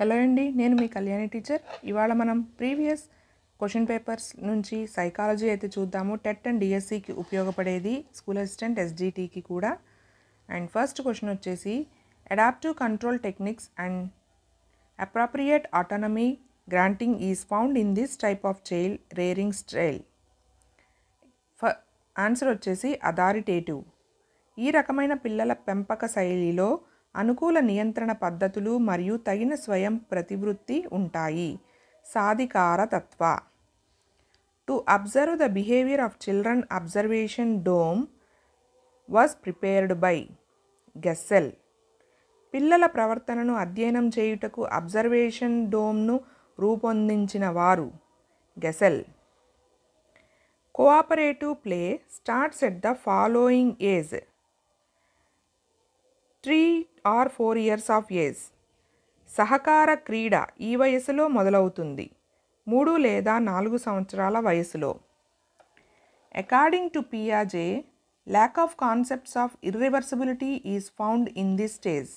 Hello అండి నేను మీ Kalyani teacher ఇవాళ మనం ప్రీవియస్ క్వశ్చన్ పేపర్స్ నుంచి సైకాలజీ అయితే చూద్దాము టెట్ అండ్ డిఎస్సికి ఉపయోగపడేది స్కూల్ అసిస్టెంట్ ఎస్జీటీకి కూడా అండ్ ఫస్ట్ క్వశ్చన్ వచ్చేసి adaptive control techniques and appropriate autonomy granting is found in this type of child rearing style ఫ ఆన్సర్ వచ్చేసి అథారిటేటివ్ ఈ రకమైన పిల్లల పెంపక శైలిలో అనుకూల నియంత్రణ పద్ధతులు మరియు తగిన స్వయం ప్రతివృత్తి ఉంటాయి సాధికార తత్వ to observe the behaviour of children observation dome was prepared by Gesell పిల్లల ప్రవర్తనను అధ్యయనం చేయుటకు అబ్జర్వేషన్ డోమ్ను రూపొందించిన వారు Gesell cooperative play starts at the following age three or four years of age సహకార క్రీడ ఈ వయసులో మొదలవుతుంది మూడు లేదా నాలుగు సంవత్సరాల వయసులో according to పియాజే lack of concepts of ఇర్రివర్సిబిలిటీ is found in this stage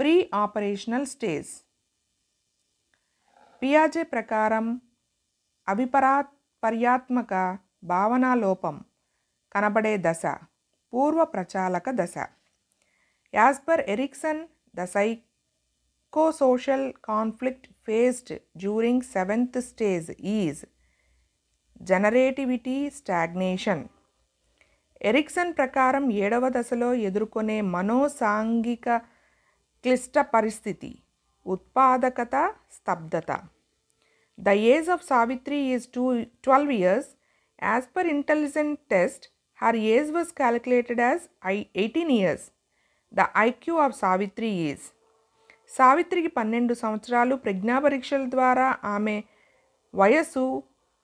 pre operational stage పియాజే ప్రకారం అభిపరా పర్యాత్మక భావనాలోపం కనబడే దశ పూర్వ ప్రచాలక దశ As per Erickson, the psychosocial conflict faced during seventh stage is generativity stagnation Erikson ప్రకారం ఏడవ దశలో ఎదుర్కొనే మనోసాంఘిక క్లిష్ట పరిస్థితి ఉత్పాదకత స్తబ్దత the age of Savitri is two twelve years as per intelligent test her age was calculated as I eighteen years the IQ of Savitri is సావిత్రికి పన్నెండు సంవత్సరాలు ప్రజ్ఞాపరీక్షల ద్వారా ఆమె వయస్సు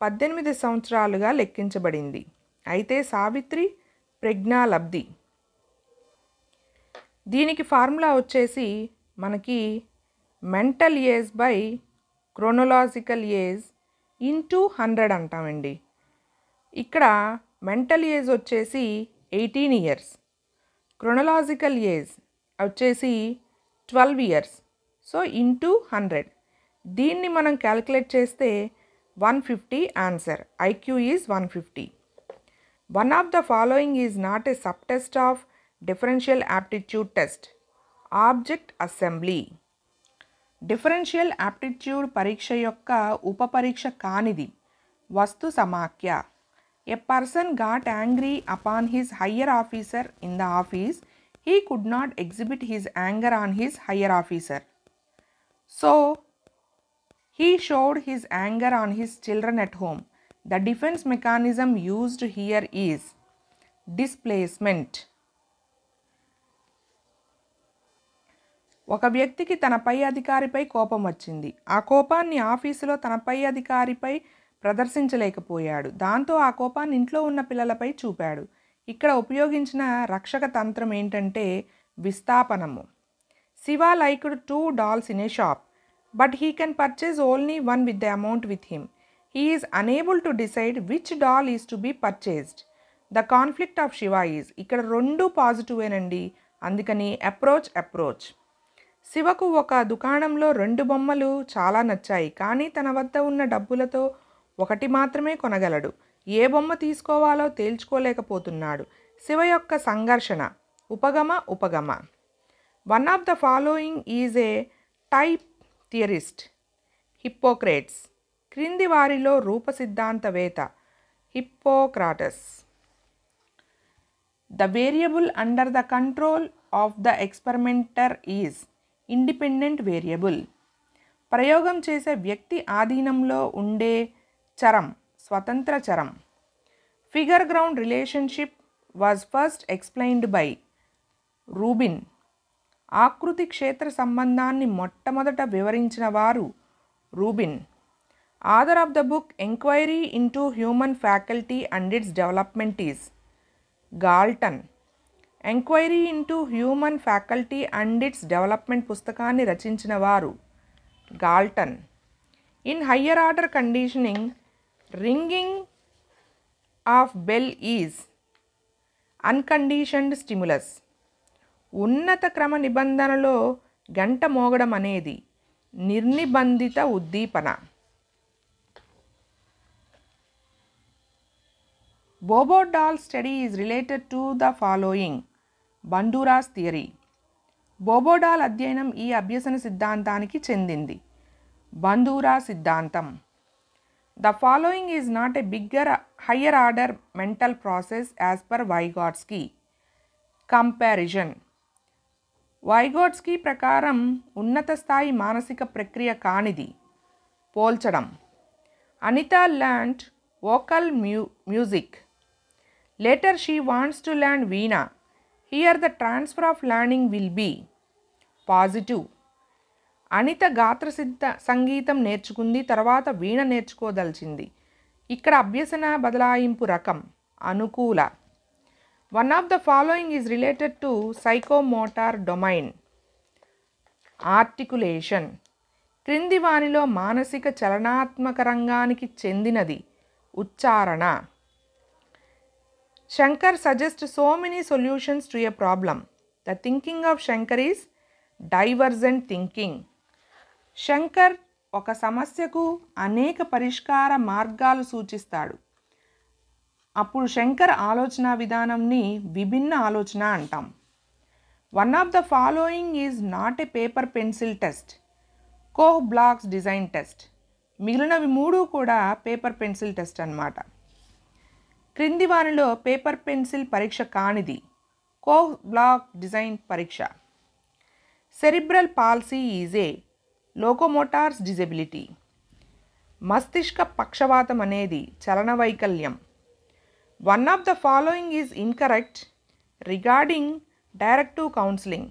పద్దెనిమిది సంవత్సరాలుగా లెక్కించబడింది అయితే సావిత్రి ప్రజ్ఞాలబ్ధి దీనికి ఫార్ములా వచ్చేసి మనకి mental age by chronological age into hundred అంటామండి ఇక్కడ మెంటల్ ఏజ్ వచ్చేసి ఎయిటీన్ ఇయర్స్ క్రొనలాజికల్ ఏజ్ వచ్చేసి twelve years so into hundred దీన్ని మనం క్యాలిక్యులేట్ చేస్తే one fifty answer IQ is one fifty one of the following is not a sub test of differential aptitude test object assembly differential aptitude పరీక్ష యొక్క ఉపపరీక్ష కానిది వస్తు సమాఖ్య a person got angry upon his higher officer in the office he could not exhibit his anger on his higher officer so he showed his anger on his children at home the defence mechanism used here is displacement ఒక వ్యక్తికి తన పై అధికారిపై కోపం వచ్చింది ఆ కోపాన్ని ఆఫీసులో తన పై అధికారిపై ప్రదర్శించలేకపోయాడు దాంతో ఆ కోపాన్ని ఇంట్లో ఉన్న పిల్లలపై చూపాడు ఇక్కడ ఉపయోగించిన రక్షక తంత్రం ఏంటంటే విస్థాపనము Shiva like two dolls in a shop but he can purchase only one with the amount with him he is unable to decide which doll is to be purchased the conflict of Shiva is ఇక్కడ రెండు పాజిటివేనండి అందుకని approach approach శివకు ఒక దుకాణంలో రెండు బొమ్మలు చాలా నచ్చాయి కానీ తన వద్ద ఉన్న డబ్బులతో ఒకటి మాత్రమే కొనగలడు ఏ బొమ్మ తీసుకోవాలో తేల్చుకోలేకపోతున్నాడు శివ యొక్క సంఘర్షణ ఉపగమ ఉపగమ one of the following is a type theorist Hippocrates క్రింది వారిలో రూప సిద్ధాంతవేత్త Hippocrates the variable under the control of the experimenter is independent variable ప్రయోగం చేసే వ్యక్తి ఆధీనంలో ఉండే చరం స్వతంత్ర చరం figure ground relationship was first explained by Rubin ఆకృతి క్షేత్ర సంబంధాన్ని మొట్టమొదట వివరించిన వారు Rubin author of the book enquiry into human faculty and its development is Galton enquiry into human faculty and its development పుస్తకాన్ని రచించిన వారు Galton in higher order conditioning ringing of bell is unconditioned stimulus ఉన్నత క్రమ నిబంధనలో గంట మోగడం అనేది నిర్నిబంధిత ఉద్దీపన Bobo doll study is related to the following Bandura's theory Bobo doll అధ్యయనం ఈ అభ్యసన సిద్ధాంతానికి చెందింది బందూరా సిద్ధాంతం The following is not a bigger, higher order mental process as per Vygotsky. Comparison Vygotsky Prakaram Unnatastai Manasika Prakriya Paul Polchadam Anita learnt vocal music. Later she wants to learn Veena. Here the transfer of learning will be positive. Anitha గాత్ర సిద్ధ సంగీతం నేర్చుకుంది తర్వాత వీణ నేర్చుకోదలిచింది ఇక్కడ అభ్యసన బదలాయింపు రకం అనుకూల one of the following is related to psychomotor domain articulation క్రింది వానిలో మానసిక చలనాత్మక రంగానికి చెందినది ఉచ్చారణ Shankar suggest so many solutions to a problem the thinking of Shankar is divergent thinking Shankar ఒక సమస్యకు అనేక పరిష్కార మార్గాలు సూచిస్తాడు అప్పుడు శంకర్ ఆలోచన విధానంని విభిన్న ఆలోచన అంటాం one of the following is not a paper pencil test Koh's blocks design test మిగిలినవి మూడు కూడా పేపర్ పెన్సిల్ టెస్ట్ అనమాట క్రింది వారిలో పేపర్ పెన్సిల్ పరీక్ష కానిది కోహ్ బ్లాక్ డిజైన్ పరీక్ష cerebral palsy is a locomotors disability మస్తిష్క పక్షవాతం అనేది చలన వైకల్యం one of the following is incorrect regarding directive counselling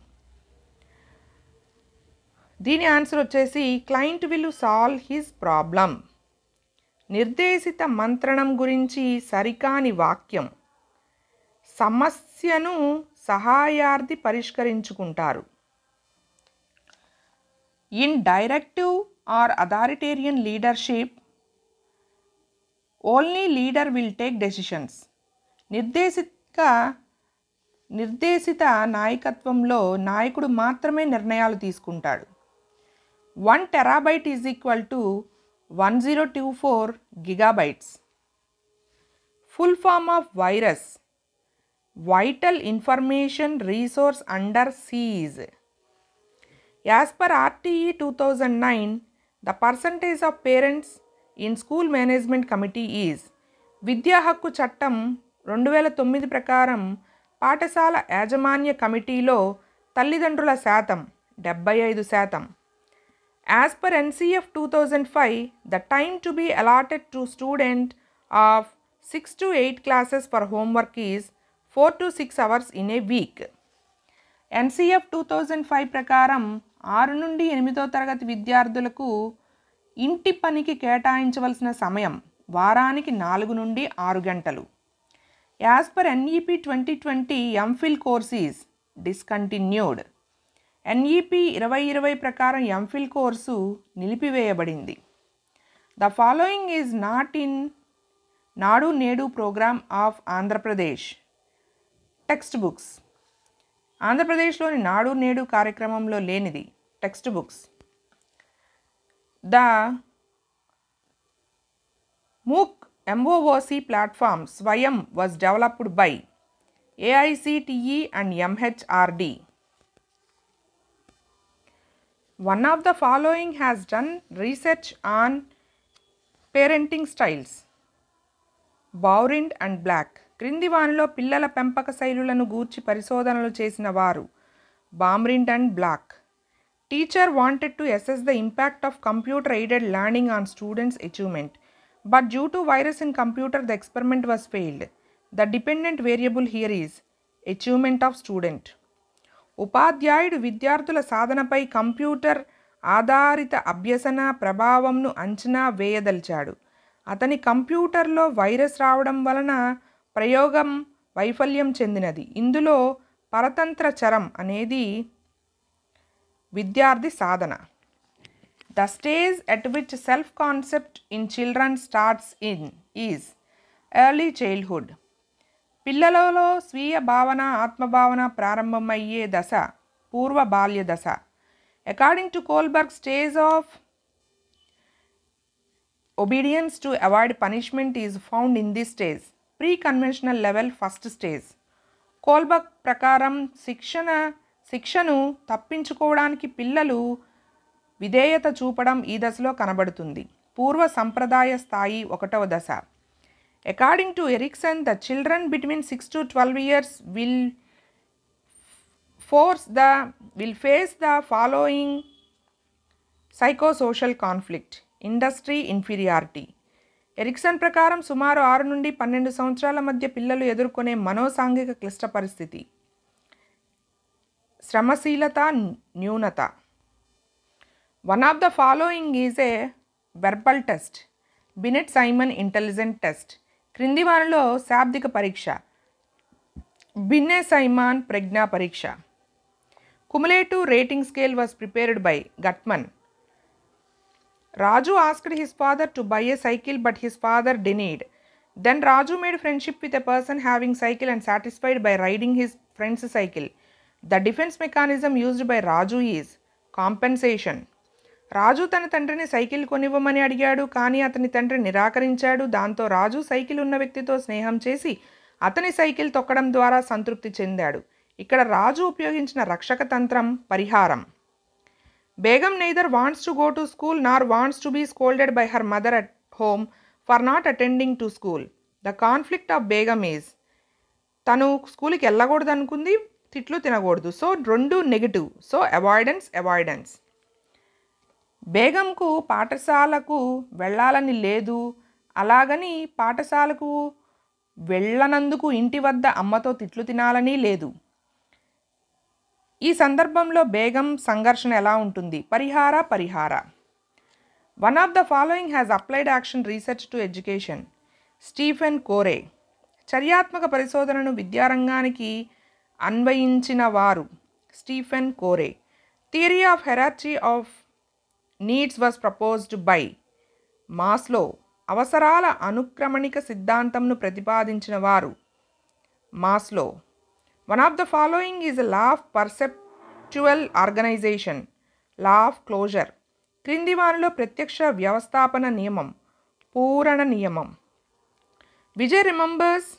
దీని ఆన్సర్ వచ్చేసి client will solve his problem నిర్దేశిత మంత్రణం గురించి సరికాని వాక్యం సమస్యను సహాయార్థి పరిష్కరించుకుంటారు in directive or authoritarian leadership only leader will take decisions నిర్దేశిత నిర్దేశిత నాయకత్వంలో నాయకుడు మాత్రమే నిర్ణయాలు తీసుకుంటాడు one terabyte is equal to one zero two four gigabytes full form of virus vital information resource under siege per RTE two thousand nine the percentage of parents in school management committee is విద్యా హక్కు చట్టం రెండు వేల తొమ్మిది ప్రకారం పాఠశాల యాజమాన్య కమిటీలో తల్లిదండ్రుల శాతం డెబ్బై ఐదు శాతం as per NCF two thousand five the time to be allotted to student of six to eight classes for homework is four to six hours in a week NCF two thousand five ప్రకారం ఆరు నుండి ఎనిమిదో తరగతి విద్యార్థులకు ఇంటి పనికి కేటాయించవలసిన సమయం వారానికి నాలుగు నుండి ఆరు గంటలు as per NEP twenty twenty MPhil courses discontinued NEP ఇరవై ఇరవై ప్రకారం ఎంఫిల్ కోర్సు నిలిపివేయబడింది the following is not in Nadu Nedu programme of Andhra Pradesh text books ఆంధ్రప్రదేశ్లోని నాడు నేడు కార్యక్రమంలో లేనిది text books the MOOC MOOC platform Swayam was developed by AICTE and MHRD one of the following has done research on parenting styles Baumrind and black క్రింది వానిలో పిల్లల పెంపక శైలులను గూర్చి పరిశోధనలు చేసిన వారు Baumrind and Black teacher wanted to assess the impact of computer aided learning on students achievement but due to virus in computer the experiment was failed the dependent variable here is achievement of student ఉపాధ్యాయుడు విద్యార్థుల సాధనపై computer ఆధారిత అభ్యసన ప్రభావంను అంచనా వేయదలిచాడు అతని కంప్యూటర్లో virus రావడం వలన ప్రయోగం వైఫల్యం చెందినది ఇందులో పరతంత్ర చరం అనేది విద్యార్థి సాధన the stage at which self concept in children starts in is early childhood పిల్లలలో స్వీయ భావన ఆత్మభావన ప్రారంభమయ్యే దశ పూర్వ బాల్య దశ according to Kohlberg stage of obedience to avoid punishment is found in this stage. Pre conventional level first stage Kohlberg ప్రకారం శిక్షణ శిక్షను తప్పించుకోవడానికి పిల్లలు విధేయత చూపడం ఈ దశలో కనబడుతుంది పూర్వ సంప్రదాయ స్థాయి ఒకటవ దశ according to Erikson the children between six to twelve years will force the will face the following psychosocial conflict industry inferiority Erikson ప్రకారం సుమారు ఆరు నుండి పన్నెండు సంవత్సరాల మధ్య పిల్లలు ఎదుర్కొనే మనోసాంఘిక క్లిష్ట పరిస్థితి శ్రమశీలత న్యూనత one of the following is a verbal test Binet Simon intelligent test క్రింది వారిలో శాబ్దిక పరీక్ష బిన్నె సైమాన్ ప్రజ్ఞా పరీక్ష cumulative rating scale was prepared by Guttman Raju asked his father to buy a cycle but his father denied then Raju made friendship with a person having cycle and satisfied by riding his friends cycle the defence mechanism used by Raju is compensation రాజు తన తండ్రిని cycle కొనివ్వమని అడిగాడు కానీ అతని తండ్రి నిరాకరించాడు దాంతో రాజు cycle ఉన్న వ్యక్తితో స్నేహం చేసి అతని సైకిల్ తొక్కడం ద్వారా సంతృప్తి చెందాడు ఇక్కడ రాజు ఉపయోగించిన రక్షక తంత్రం పరిహారం Begum neither wants to go to school nor wants to be scolded by her mother at home for not attending to school the conflict of Begum is తను స్కూల్కి వెళ్ళకూడదు అనుకుంది తిట్లు తినకూడదు సో రెండు నెగిటివ్ సో అవాయిడెన్స్ అవాయిడెన్స్ బేగంకు పాఠశాలకు వెళ్ళాలని లేదు అలాగని పాఠశాలకు వెళ్ళనందుకు ఇంటి వద్ద అమ్మతో తిట్లు తినాలని లేదు ఈ సందర్భంలో బేగం సంఘర్షణ ఎలా ఉంటుంది పరిహార పరిహార one of the following has applied action research to education Stephen Corey చర్యాత్మక పరిశోధనను విద్యారంగానికి అన్వయించిన వారు Stephen Corey theory of hierarchy of needs was proposed by Maslow అవసరాల అనుక్రమణిక సిద్ధాంతంను ప్రతిపాదించిన వారు Maslow one of the following is law of perceptual organisation law of closure క్రింది వారిలో ప్రత్యక్ష వ్యవస్థాపన నియమం పూరణ నియమం Vijay remembers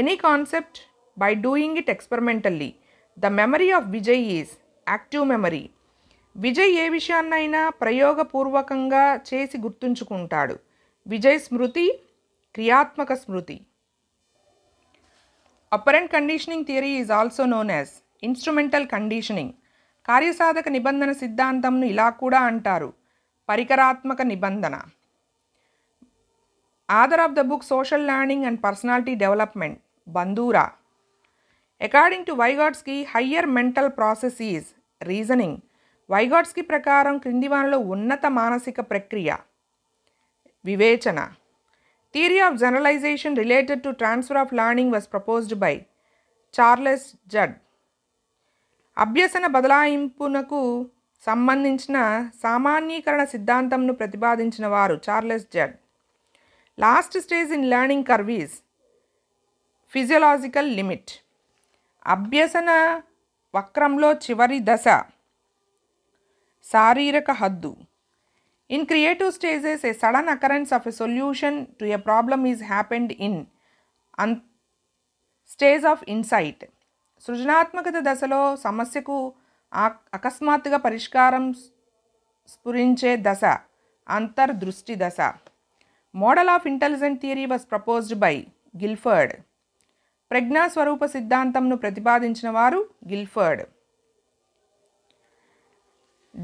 any concept by doing it experimentally the memory of Vijay is active memory Vijay ఏ విషయాన్నైనా ప్రయోగపూర్వకంగా చేసి గుర్తుంచుకుంటాడు విజయ్ స్మృతి క్రియాత్మక స్మృతి operant conditioning theory is also known as instrumental conditioning కార్యసాధక నిబంధన సిద్ధాంతంను ఇలా కూడా అంటారు పరికరాత్మక నిబంధన author of the book social learning and personality development Bandura according to Vygotsky higher mental process is reasoning Vygotsky ప్రకారం క్రింది వానలో ఉన్నత మానసిక ప్రక్రియ వివేచన Theory of generalization related to transfer of learning was proposed by Charles Judd అభ్యసన బదలాయింపునకు సంబంధించిన సామాన్యీకరణ సిద్ధాంతంను ప్రతిపాదించిన వారు Charles Judd last stage in learning curves physiological limit అభ్యసన వక్రంలో చివరి దశ శారీరక హద్దు in creative stages a sudden occurrence of a solution to a problem is happened in an stage of insight సృజనాత్మకత దశలో సమస్యకు అకస్మాత్తుగా పరిష్కారం స్ఫురించే దశ అంతర్దృష్టి దశ model of intelligent theory was proposed by Guilford ప్రజ్ఞా స్వరూప సిద్ధాంతంను ప్రతిపాదించిన వారు గిల్ఫర్డ్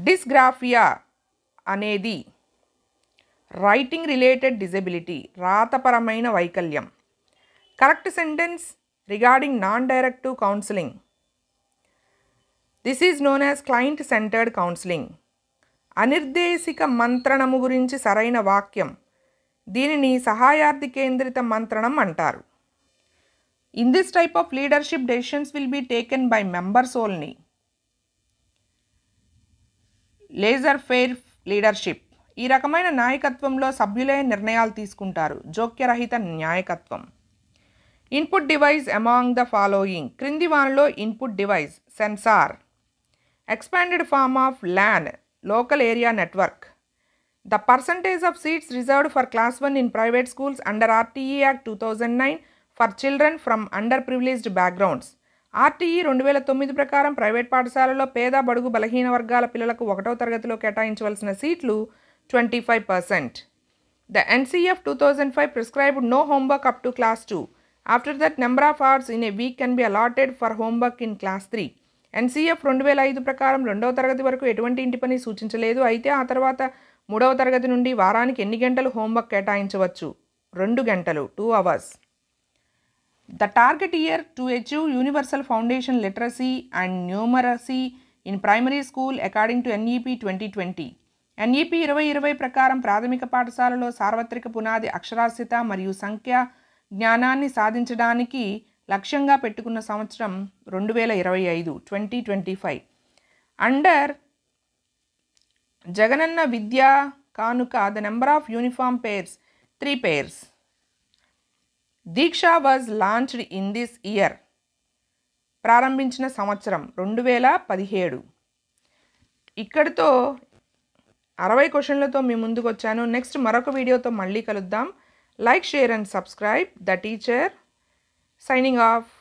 డిస్గ్రాఫియా అనేది రైటింగ్ రిలేటెడ్ డిజబిలిటీ రాతపరమైన వైకల్యం correct sentence regarding non directive counselling this is known as client centred counselling అనిర్దేశిక మంత్రణము గురించి సరైన వాక్యం దీనిని సహాయార్థి కేంద్రిత మంత్రణం అంటారు in this type of leadership decisions will be taken by members ఓల్ని లేజర్ ఫెయిర్ లీడర్షిప్ ఈ రకమైన నాయకత్వంలో సభ్యులే నిర్ణయాలు తీసుకుంటారు జోక్యరహిత న్యాయకత్వం input device among the following క్రింది వానిలో input device sensor expanded form of LAN local area network the percentage of seats reserved for class one in private schools under RTE act two thousand nine for children from underprivileged backgrounds RTE రెండు వేల తొమ్మిది ప్రకారం private పాఠశాలలో పేద బడుగు బలహీన వర్గాల పిల్లలకు ఒకటో తరగతిలో కేటాయించవలసిన సీట్లు twenty five percent the NCF two thousand five prescribed no homework up to class two after that number of hours in a week can be allotted for homework in class three NCF రెండు వేల ఐదు ప్రకారం రెండవ తరగతి వరకు ఎటువంటి ఇంటి పని సూచించలేదు అయితే ఆ తర్వాత మూడవ తరగతి నుండి వారానికి ఎన్ని గంటలు హోంవర్క్ కేటాయించవచ్చు రెండు గంటలు two hours the target year to to universal foundation literacy and numeracy in primary school school to to twenty twenty NEP ఇరవై ఇరవై ప్రకారం ప్రాథమిక పాఠశాలలో సార్వత్రిక పునాది అక్షరాస్యత మరియు సంఖ్యా జ్ఞానాన్ని సాధించడానికి లక్ష్యంగా పెట్టుకున్న సంవత్సరం రెండు వేల ఇరవై ఐదు twenty twenty five under Jagananna Vidya Kanuka the number of uniform pairs three pairs Diksha was launched in this year ప్రారంభించిన సంవత్సరం రెండు వేల పదిహేడు ఇక్కడితో అరవై క్వశ్చన్లతో మీ ముందుకు వచ్చాను నెక్స్ట్ మరొక వీడియోతో మళ్ళీ కలుద్దాం like share and subscribe the teacher signing of